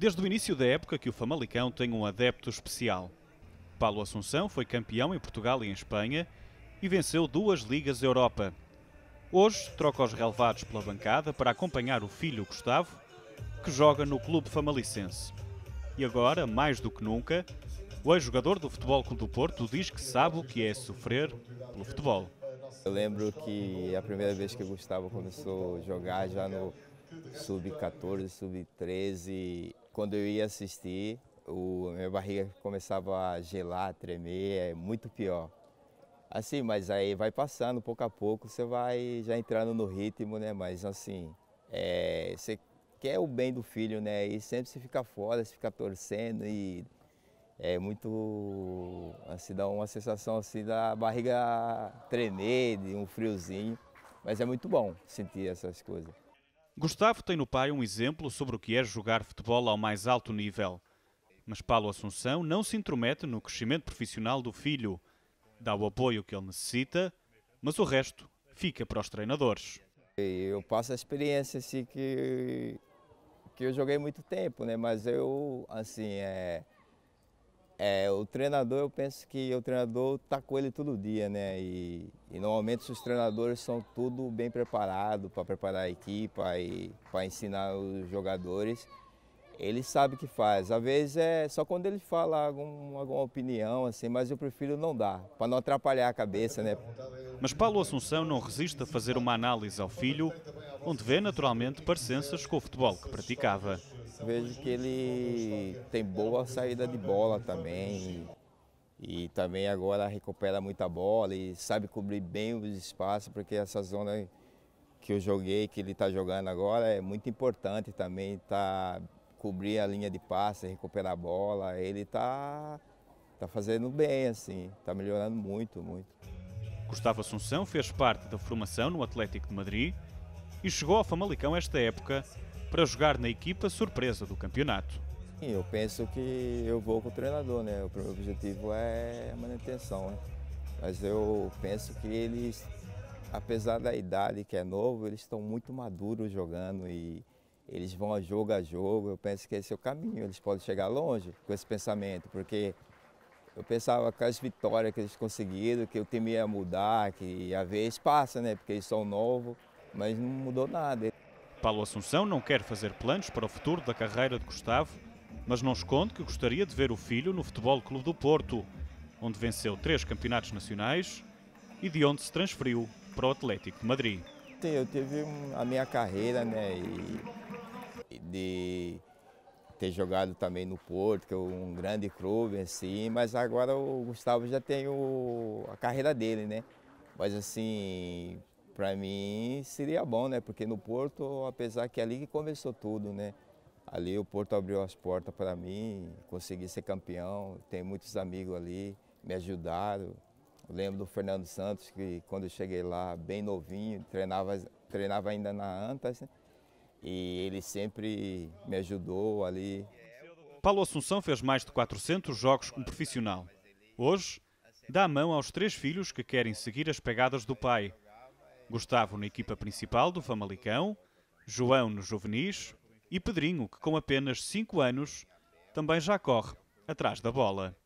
Desde o início da época que o Famalicão tem um adepto especial. Paulo Assunção foi campeão em Portugal e em Espanha e venceu duas Ligas Europa. Hoje troca os relevados pela bancada para acompanhar o filho Gustavo, que joga no clube famalicense. E agora, mais do que nunca, o ex-jogador do Futebol Clube do Porto diz que sabe o que é sofrer pelo futebol. Eu lembro que a primeira vez que o Gustavo começou a jogar já no sub-14, sub-13. Quando eu ia assistir, o, minha barriga começava a gelar, a tremer, é muito pior. Assim, mas aí vai passando, pouco a pouco, você vai já entrando no ritmo, né? Mas assim, é, você quer o bem do filho, né? E sempre se fica fora, se fica torcendo e é muito, assim, dá uma sensação assim da barriga tremer, de um friozinho. Mas é muito bom sentir essas coisas. Gustavo tem no pai um exemplo sobre o que é jogar futebol ao mais alto nível. Mas Paulo Assunção não se intromete no crescimento profissional do filho. Dá o apoio que ele necessita, mas o resto fica para os treinadores. Eu passo a experiência assim, que, que eu joguei muito tempo, né? mas eu, assim, é, é, o treinador, eu penso que o treinador está com ele todo dia, né? E, e normalmente os treinadores são tudo bem preparados para preparar a equipe, para ensinar os jogadores. Ele sabe o que faz. Às vezes é só quando ele fala algum, alguma opinião, assim, mas eu prefiro não dar, para não atrapalhar a cabeça, né? Mas Paulo Assunção não resiste a fazer uma análise ao filho, onde vê naturalmente parecenças com o futebol que praticava. Vejo que ele tem boa saída de bola também. E, e também agora recupera muita bola e sabe cobrir bem os espaços, porque essa zona que eu joguei, que ele está jogando agora, é muito importante também tá cobrir a linha de passe, recuperar a bola. Ele está tá fazendo bem, assim, está melhorando muito, muito. Gustavo Assunção fez parte da formação no Atlético de Madrid e chegou ao Famalicão esta época para jogar na equipa surpresa do campeonato. Eu penso que eu vou com o treinador, né? O meu objetivo é a manutenção, né? Mas eu penso que eles, apesar da idade que é novo, eles estão muito maduros jogando e eles vão a jogo a jogo. Eu penso que esse é o caminho, eles podem chegar longe com esse pensamento, porque eu pensava que as vitórias que eles conseguiram, que o time ia mudar, que a vez passa, né? Porque eles são novos, mas não mudou nada. Paulo Assunção não quer fazer planos para o futuro da carreira de Gustavo, mas não esconde que gostaria de ver o filho no Futebol Clube do Porto, onde venceu três campeonatos nacionais e de onde se transferiu para o Atlético de Madrid. Eu tive a minha carreira, né, e de ter jogado também no Porto, que é um grande clube assim, mas agora o Gustavo já tem o, a carreira dele, né? Mas assim, para mim seria bom, né? Porque no Porto, apesar que é ali que começou tudo, né? Ali o Porto abriu as portas para mim, consegui ser campeão, tem muitos amigos ali, me ajudaram. Eu lembro do Fernando Santos, que quando eu cheguei lá, bem novinho, treinava, treinava ainda na Antas, né? e ele sempre me ajudou ali. Paulo Assunção fez mais de 400 jogos como profissional. Hoje, dá a mão aos três filhos que querem seguir as pegadas do pai – Gustavo na equipa principal do Famalicão, João nos juvenis e Pedrinho, que com apenas 5 anos também já corre atrás da bola.